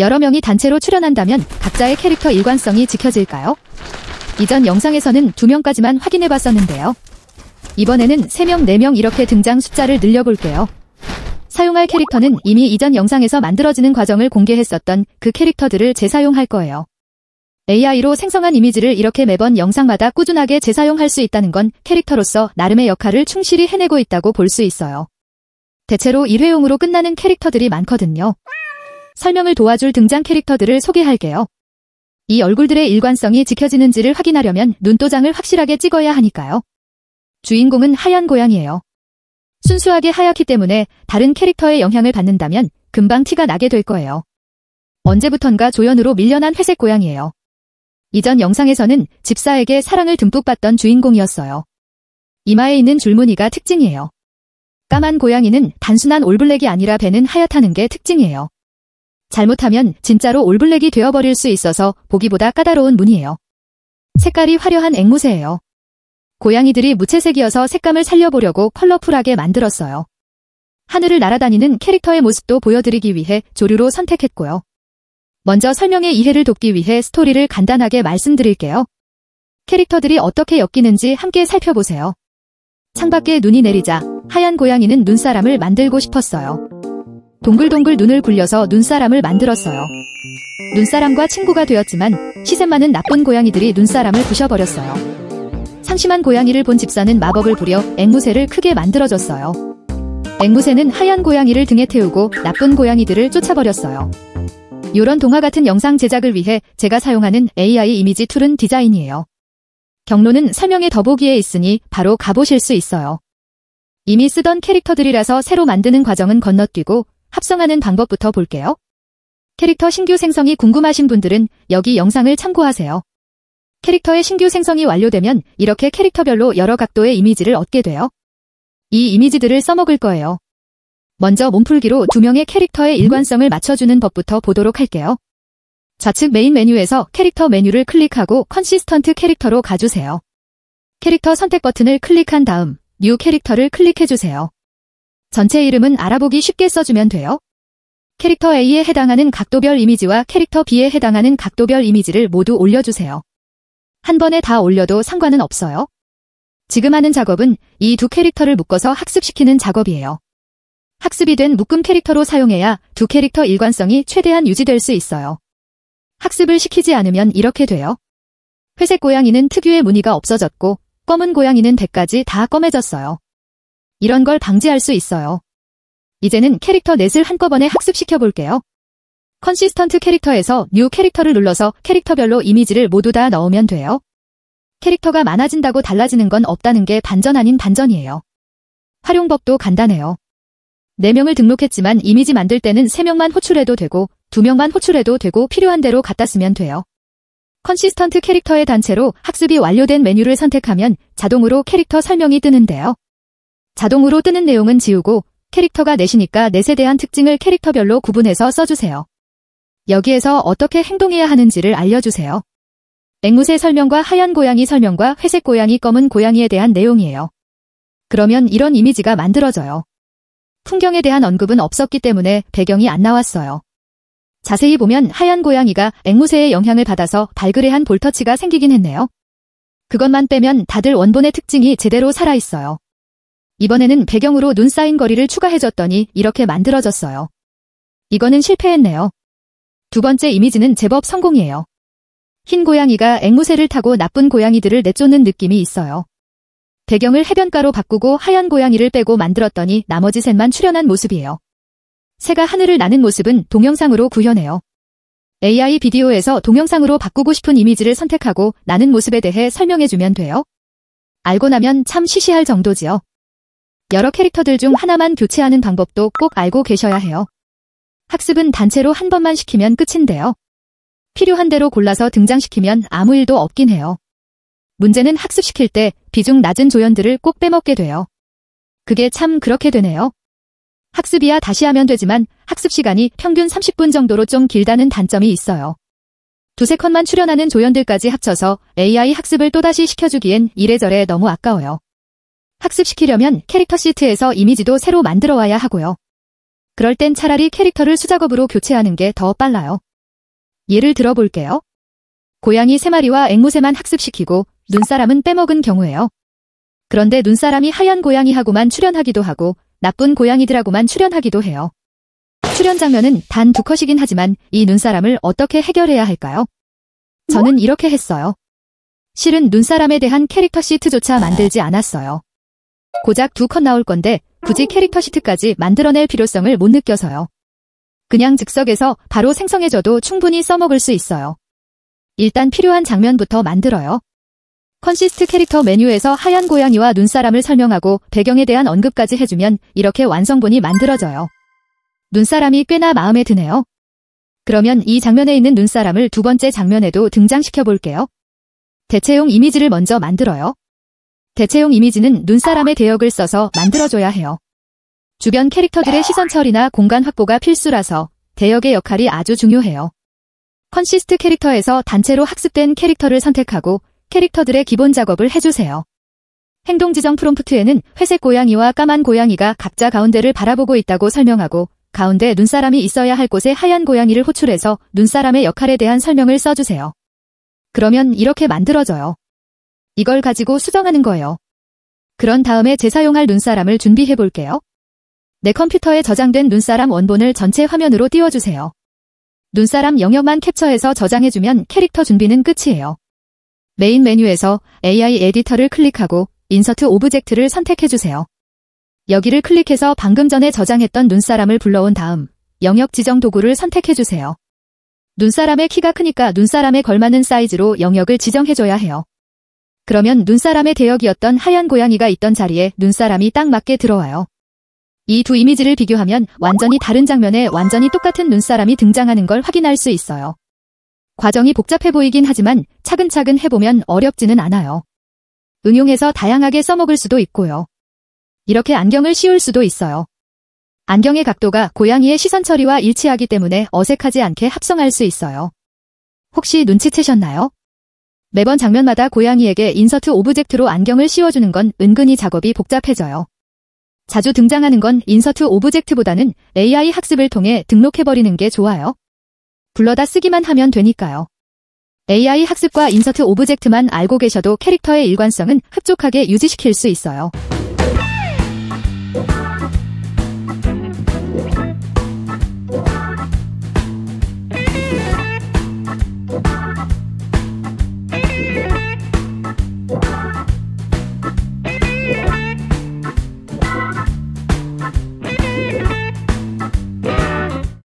여러 명이 단체로 출연한다면 각자의 캐릭터 일관성이 지켜질까요? 이전 영상에서는 2명까지만 확인해봤었는데요. 이번에는 3명, 4명 이렇게 등장 숫자를 늘려볼게요. 사용할 캐릭터는 이미 이전 영상에서 만들어지는 과정을 공개했었던 그 캐릭터들을 재사용할 거예요. AI로 생성한 이미지를 이렇게 매번 영상마다 꾸준하게 재사용할 수 있다는 건 캐릭터로서 나름의 역할을 충실히 해내고 있다고 볼 수 있어요. 대체로 일회용으로 끝나는 캐릭터들이 많거든요. 설명을 도와줄 등장 캐릭터들을 소개할게요. 이 얼굴들의 일관성이 지켜지는지를 확인하려면 눈도장을 확실하게 찍어야 하니까요. 주인공은 하얀 고양이에요. 순수하게 하얗기 때문에 다른 캐릭터의 영향을 받는다면 금방 티가 나게 될 거예요. 언제부턴가 조연으로 밀려난 회색 고양이에요. 이전 영상에서는 집사에게 사랑을 듬뿍 받던 주인공이었어요. 이마에 있는 줄무늬가 특징이에요. 까만 고양이는 단순한 올블랙이 아니라 배는 하얗다는 게 특징이에요. 잘못하면 진짜로 올블랙이 되어버릴 수 있어서 보기보다 까다로운 무늬예요. 색깔이 화려한 앵무새예요. 고양이들이 무채색이어서 색감을 살려보려고 컬러풀하게 만들었어요. 하늘을 날아다니는 캐릭터의 모습도 보여드리기 위해 조류로 선택했고요. 먼저 설명의 이해를 돕기 위해 스토리를 간단하게 말씀드릴게요. 캐릭터들이 어떻게 엮이는지 함께 살펴보세요. 창밖에 눈이 내리자 하얀 고양이는 눈사람을 만들고 싶었어요. 동글동글 눈을 굴려서 눈사람을 만들었어요. 눈사람과 친구가 되었지만 시샘 많은 나쁜 고양이들이 눈사람을 부셔버렸어요. 상심한 고양이를 본 집사는 마법을 부려 앵무새를 크게 만들어줬어요. 앵무새는 하얀 고양이를 등에 태우고 나쁜 고양이들을 쫓아버렸어요. 요런 동화 같은 영상 제작을 위해 제가 사용하는 AI 이미지 툴은 디자인이에요. 경로는 설명에 더보기에 있으니 바로 가보실 수 있어요. 이미 쓰던 캐릭터들이라서 새로 만드는 과정은 건너뛰고 합성하는 방법부터 볼게요. 캐릭터 신규 생성이 궁금하신 분들은 여기 영상을 참고하세요. 캐릭터의 신규 생성이 완료되면 이렇게 캐릭터별로 여러 각도의 이미지를 얻게 돼요. 이 이미지들을 써먹을 거예요. 먼저 몸풀기로 두 명의 캐릭터의 일관성을 맞춰주는 법부터 보도록 할게요. 좌측 메인 메뉴에서 캐릭터 메뉴를 클릭하고 컨시스턴트 캐릭터로 가주세요. 캐릭터 선택 버튼을 클릭한 다음 뉴 캐릭터를 클릭해주세요. 전체 이름은 알아보기 쉽게 써주면 돼요. 캐릭터 A에 해당하는 각도별 이미지와 캐릭터 B에 해당하는 각도별 이미지를 모두 올려주세요. 한 번에 다 올려도 상관은 없어요. 지금 하는 작업은 이 두 캐릭터를 묶어서 학습시키는 작업이에요. 학습이 된 묶음 캐릭터로 사용해야 두 캐릭터 일관성이 최대한 유지될 수 있어요. 학습을 시키지 않으면 이렇게 돼요. 회색 고양이는 특유의 무늬가 없어졌고 검은 고양이는 대까지 다 검해졌어요. 이런 걸 방지할 수 있어요. 이제는 캐릭터 넷을 한꺼번에 학습시켜 볼게요. 컨시스턴트 캐릭터에서 뉴 캐릭터를 눌러서 캐릭터별로 이미지를 모두 다 넣으면 돼요. 캐릭터가 많아진다고 달라지는 건 없다는 게 반전 아닌 반전이에요. 활용법도 간단해요. 4명을 등록했지만 이미지 만들 때는 3명만 호출해도 되고 2명만 호출해도 되고 필요한 대로 갖다 쓰면 돼요. 컨시스턴트 캐릭터의 단체로 학습이 완료된 메뉴를 선택하면 자동으로 캐릭터 설명이 뜨는데요. 자동으로 뜨는 내용은 지우고 캐릭터가 내이니까 넷에 대한 특징을 캐릭터별로 구분해서 써주세요. 여기에서 어떻게 행동해야 하는지를 알려주세요. 앵무새 설명과 하얀 고양이 설명과 회색 고양이 검은 고양이에 대한 내용이에요. 그러면 이런 이미지가 만들어져요. 풍경에 대한 언급은 없었기 때문에 배경이 안 나왔어요. 자세히 보면 하얀 고양이가 앵무새의 영향을 받아서 발그레한 볼터치가 생기긴 했네요. 그것만 빼면 다들 원본의 특징이 제대로 살아있어요. 이번에는 배경으로 눈 쌓인 거리를 추가해줬더니 이렇게 만들어졌어요. 이거는 실패했네요. 두 번째 이미지는 제법 성공이에요. 흰 고양이가 앵무새를 타고 나쁜 고양이들을 내쫓는 느낌이 있어요. 배경을 해변가로 바꾸고 하얀 고양이를 빼고 만들었더니 나머지 셋만 출연한 모습이에요. 새가 하늘을 나는 모습은 동영상으로 구현해요. AI 비디오에서 동영상으로 바꾸고 싶은 이미지를 선택하고 나는 모습에 대해 설명해주면 돼요. 알고 나면 참 시시할 정도지요. 여러 캐릭터들 중 하나만 교체하는 방법도 꼭 알고 계셔야 해요. 학습은 단체로 한 번만 시키면 끝인데요. 필요한 대로 골라서 등장시키면 아무 일도 없긴 해요. 문제는 학습시킬 때 비중 낮은 조연들을 꼭 빼먹게 돼요. 그게 참 그렇게 되네요. 학습이야 다시 하면 되지만 학습 시간이 평균 30분 정도로 좀 길다는 단점이 있어요. 두세 컷만 출연하는 조연들까지 합쳐서 AI 학습을 또다시 시켜주기엔 이래저래 너무 아까워요. 학습시키려면 캐릭터 시트에서 이미지도 새로 만들어 와야 하고요. 그럴 땐 차라리 캐릭터를 수작업으로 교체하는 게 더 빨라요. 예를 들어볼게요. 고양이 3마리와 앵무새만 학습시키고 눈사람은 빼먹은 경우예요. 그런데 눈사람이 하얀 고양이하고만 출연하기도 하고 나쁜 고양이들하고만 출연하기도 해요. 출연 장면은 단 두 컷이긴 하지만 이 눈사람을 어떻게 해결해야 할까요? 저는 이렇게 했어요. 실은 눈사람에 대한 캐릭터 시트조차 만들지 않았어요. 고작 두 컷 나올 건데 굳이 캐릭터 시트까지 만들어낼 필요성을 못 느껴서요. 그냥 즉석에서 바로 생성해줘도 충분히 써먹을 수 있어요. 일단 필요한 장면부터 만들어요. 컨시스트 캐릭터 메뉴에서 하얀 고양이와 눈사람을 설명하고 배경에 대한 언급까지 해주면 이렇게 완성본이 만들어져요. 눈사람이 꽤나 마음에 드네요. 그러면 이 장면에 있는 눈사람을 두 번째 장면에도 등장시켜 볼게요. 대체용 이미지를 먼저 만들어요. 대체용 이미지는 눈사람의 대역을 써서 만들어줘야 해요. 주변 캐릭터들의 시선 처리나 공간 확보가 필수라서 대역의 역할이 아주 중요해요. 컨시스트 캐릭터에서 단체로 학습된 캐릭터를 선택하고 캐릭터들의 기본 작업을 해주세요. 행동 지정 프롬프트에는 회색 고양이와 까만 고양이가 각자 가운데를 바라보고 있다고 설명하고 가운데 눈사람이 있어야 할 곳에 하얀 고양이를 호출해서 눈사람의 역할에 대한 설명을 써주세요. 그러면 이렇게 만들어져요. 이걸 가지고 수정하는 거예요. 그런 다음에 재사용할 눈사람을 준비해 볼게요. 내 컴퓨터에 저장된 눈사람 원본을 전체 화면으로 띄워주세요. 눈사람 영역만 캡처해서 저장해주면 캐릭터 준비는 끝이에요. 메인 메뉴에서 AI 에디터를 클릭하고 인서트 오브젝트를 선택해주세요. 여기를 클릭해서 방금 전에 저장했던 눈사람을 불러온 다음 영역 지정 도구를 선택해주세요. 눈사람의 키가 크니까 눈사람에 걸맞는 사이즈로 영역을 지정해줘야 해요. 그러면 눈사람의 대역이었던 하얀 고양이가 있던 자리에 눈사람이 딱 맞게 들어와요. 이 두 이미지를 비교하면 완전히 다른 장면에 완전히 똑같은 눈사람이 등장하는 걸 확인할 수 있어요. 과정이 복잡해 보이긴 하지만 차근차근 해보면 어렵지는 않아요. 응용해서 다양하게 써먹을 수도 있고요. 이렇게 안경을 씌울 수도 있어요. 안경의 각도가 고양이의 시선 처리와 일치하기 때문에 어색하지 않게 합성할 수 있어요. 혹시 눈치채셨나요? 매번 장면마다 고양이에게 인서트 오브젝트로 안경을 씌워주는 건 은근히 작업이 복잡해져요. 자주 등장하는 건 인서트 오브젝트보다는 AI 학습을 통해 등록해버리는 게 좋아요. 불러다 쓰기만 하면 되니까요. AI 학습과 인서트 오브젝트만 알고 계셔도 캐릭터의 일관성은 흡족하게 유지시킬 수 있어요.